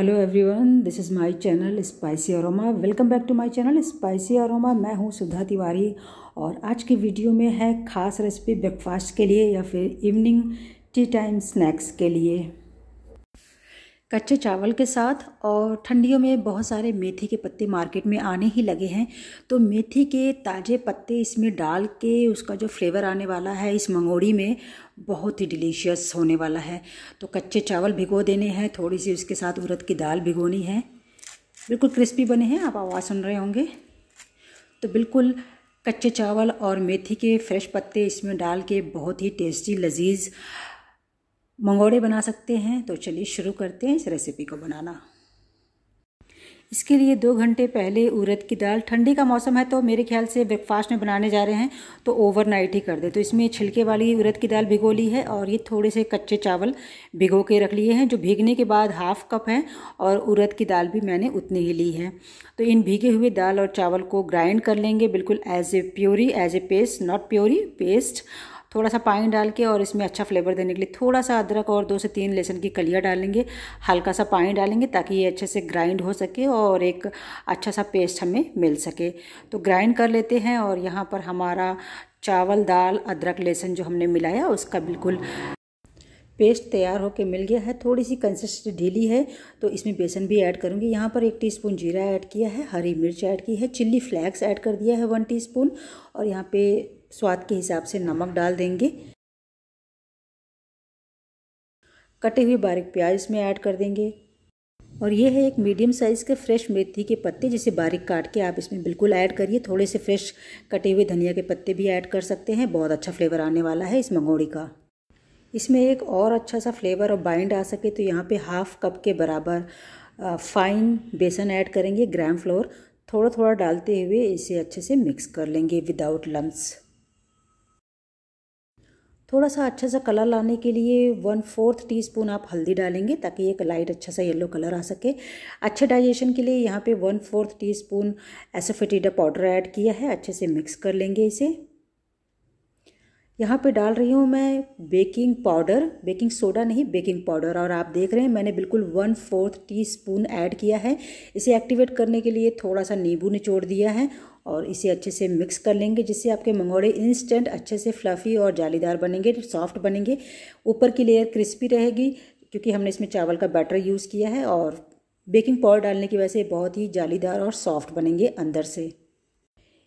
hello everyone this is my channel spicy aroma welcome back to my channel spicy aroma मैं हूँ सुधा तिवारी और आज की वीडियो में है ख़ास रेसिपी ब्रेकफास्ट के लिए या फिर इवनिंग टी टाइम स्नैक्स के लिए कच्चे चावल के साथ और ठंडियों में बहुत सारे मेथी के पत्ते मार्केट में आने ही लगे हैं तो मेथी के ताज़े पत्ते इसमें डाल के उसका जो फ्लेवर आने वाला है इस मंगोड़ी में बहुत ही डिलीशियस होने वाला है तो कच्चे चावल भिगो देने हैं थोड़ी सी उसके साथ उड़द की दाल भिगोनी है बिल्कुल क्रिस्पी बने हैं आप आवाज़ सुन रहे होंगे तो बिल्कुल कच्चे चावल और मेथी के फ्रेश पत्ते इसमें डाल के बहुत ही टेस्टी लजीज़ मंगोड़े बना सकते हैं तो चलिए शुरू करते हैं इस रेसिपी को बनाना इसके लिए दो घंटे पहले उरद की दाल ठंडी का मौसम है तो मेरे ख्याल से ब्रेकफास्ट में बनाने जा रहे हैं तो ओवरनाइट ही कर दे तो इसमें छिलके वाली उड़द की दाल भिगो ली है और ये थोड़े से कच्चे चावल भिगो के रख लिए हैं जो भीगने के बाद हाफ कप है और उरद की दाल भी मैंने उतनी ही ली है तो इन भीगे हुए दाल और चावल को ग्राइंड कर लेंगे बिल्कुल as a puree as a paste not puree paste थोड़ा सा पानी डाल के और इसमें अच्छा फ्लेवर देने के लिए थोड़ा सा अदरक और दो से तीन लहसुन की कलियाँ डालेंगे हल्का सा पानी डालेंगे ताकि ये अच्छे से ग्राइंड हो सके और एक अच्छा सा पेस्ट हमें मिल सके तो ग्राइंड कर लेते हैं और यहाँ पर हमारा चावल दाल अदरक लहसुन जो हमने मिलाया उसका बिल्कुल पेस्ट तैयार होकर मिल गया है थोड़ी सी कंसिस्टेंसी ढीली है तो इसमें बेसन भी ऐड करूँगी यहाँ पर एक टीस्पून जीरा ऐड किया है हरी मिर्च ऐड की है चिल्ली फ्लैक्स ऐड कर दिया है वन टीस्पून और यहाँ पे स्वाद के हिसाब से नमक डाल देंगे कटे हुए बारीक प्याज इसमें ऐड कर देंगे और ये है एक मीडियम साइज़ के फ्रेश मेथी के पत्ते जिसे बारीक काट के आप इसमें बिल्कुल ऐड करिए थोड़े से फ्रेश कटे हुए धनिया के पत्ते भी ऐड कर सकते हैं बहुत अच्छा फ्लेवर आने वाला है इस मंगोड़ी का इसमें एक और अच्छा सा फ्लेवर और बाइंड आ सके तो यहाँ पे हाफ कप के बराबर फाइन बेसन ऐड करेंगे ग्राम फ्लोर थोड़ा थोड़ा डालते हुए इसे अच्छे से मिक्स कर लेंगे विदाउट लम्स थोड़ा सा अच्छा सा कलर लाने के लिए वन फोर्थ टीस्पून आप हल्दी डालेंगे ताकि एक लाइट अच्छा सा येलो कलर आ सके अच्छे डाइजेशन के लिए यहाँ पे one fourth teaspoon asafoetida powder add किया है अच्छे से मिक्स कर लेंगे इसे यहाँ पे डाल रही हूँ मैं बेकिंग पाउडर बेकिंग सोडा नहीं बेकिंग पाउडर और आप देख रहे हैं मैंने बिल्कुल one fourth teaspoon add किया है इसे एक्टिवेट करने के लिए थोड़ा सा नींबू निचोड़ दिया है और इसे अच्छे से मिक्स कर लेंगे जिससे आपके मंगोड़े इंस्टेंट अच्छे से फ्लफ़ी और जालीदार बनेंगे सॉफ्ट बनेंगे ऊपर की लेयर क्रिस्पी रहेगी क्योंकि हमने इसमें चावल का बैटर यूज़ किया है और बेकिंग पाउडर डालने की वजह से बहुत ही जालीदार और सॉफ्ट बनेंगे अंदर से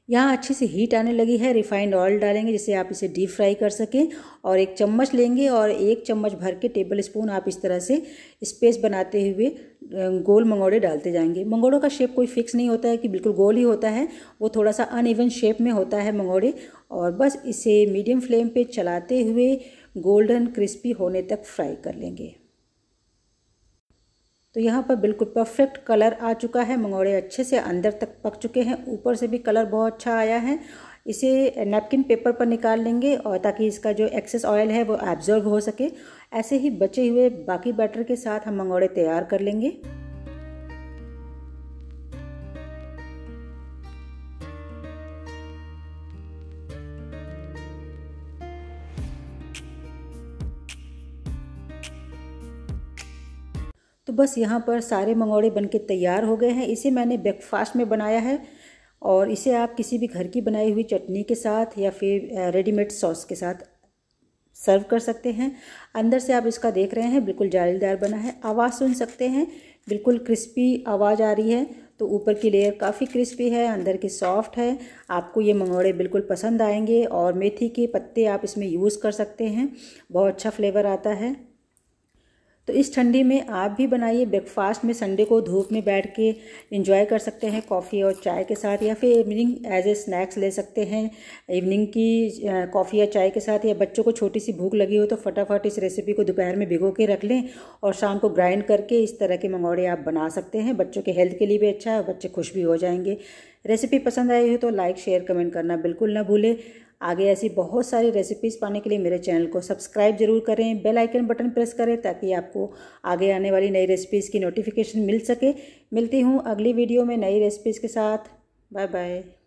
यहाँ अच्छे से हीट आने लगी है रिफाइंड ऑयल डालेंगे जिससे आप इसे डीप फ्राई कर सकें और एक चम्मच लेंगे और एक चम्मच भर के टेबल स्पून आप इस तरह से स्पेस बनाते हुए गोल मंगोड़े डालते जाएंगे मंगोड़ों का शेप कोई फिक्स नहीं होता है कि बिल्कुल गोल ही होता है वो थोड़ा सा अनइवन शेप में होता है मंगोड़े और बस इसे मीडियम फ्लेम पर चलाते हुए गोल्डन क्रिस्पी होने तक फ्राई कर लेंगे तो यहाँ पर बिल्कुल परफेक्ट कलर आ चुका है मंगौड़े अच्छे से अंदर तक पक चुके हैं ऊपर से भी कलर बहुत अच्छा आया है इसे नैपकिन पेपर पर निकाल लेंगे और ताकि इसका जो एक्सेस ऑयल है वो एब्जॉर्ब हो सके ऐसे ही बचे हुए बाकी बैटर के साथ हम मंगौड़े तैयार कर लेंगे तो बस यहाँ पर सारे मंगौड़े बनके तैयार हो गए हैं इसे मैंने ब्रेकफास्ट में बनाया है और इसे आप किसी भी घर की बनाई हुई चटनी के साथ या फिर रेडीमेड सॉस के साथ सर्व कर सकते हैं अंदर से आप इसका देख रहे हैं बिल्कुल जालीदार बना है आवाज़ सुन सकते हैं बिल्कुल क्रिस्पी आवाज़ आ रही है तो ऊपर की लेयर काफ़ी क्रिस्पी है अंदर की सॉफ्ट है आपको ये मंगौड़े बिल्कुल पसंद आएंगे और मेथी के पत्ते आप इसमें यूज़ कर सकते हैं बहुत अच्छा फ्लेवर आता है तो इस ठंडी में आप भी बनाइए ब्रेकफास्ट में संडे को धूप में बैठ के इंजॉय कर सकते हैं कॉफ़ी और चाय के साथ या फिर इवनिंग एज ए स्नैक्स ले सकते हैं इवनिंग की कॉफ़ी या चाय के साथ या बच्चों को छोटी सी भूख लगी हो तो फटाफट इस रेसिपी को दोपहर में भिगो के रख लें और शाम को ग्राइंड करके इस तरह के मंगौड़े आप बना सकते हैं बच्चों के हेल्थ के लिए भी अच्छा है बच्चे खुश भी हो जाएंगे रेसिपी पसंद आई हो तो लाइक शेयर कमेंट करना बिल्कुल ना भूलें आगे ऐसी बहुत सारी रेसिपीज़ पाने के लिए मेरे चैनल को सब्सक्राइब जरूर करें बेल आइकन बटन प्रेस करें ताकि आपको आगे आने वाली नई रेसिपीज़ की नोटिफिकेशन मिल सके मिलती हूँ अगली वीडियो में नई रेसिपीज़ के साथ बाय बाय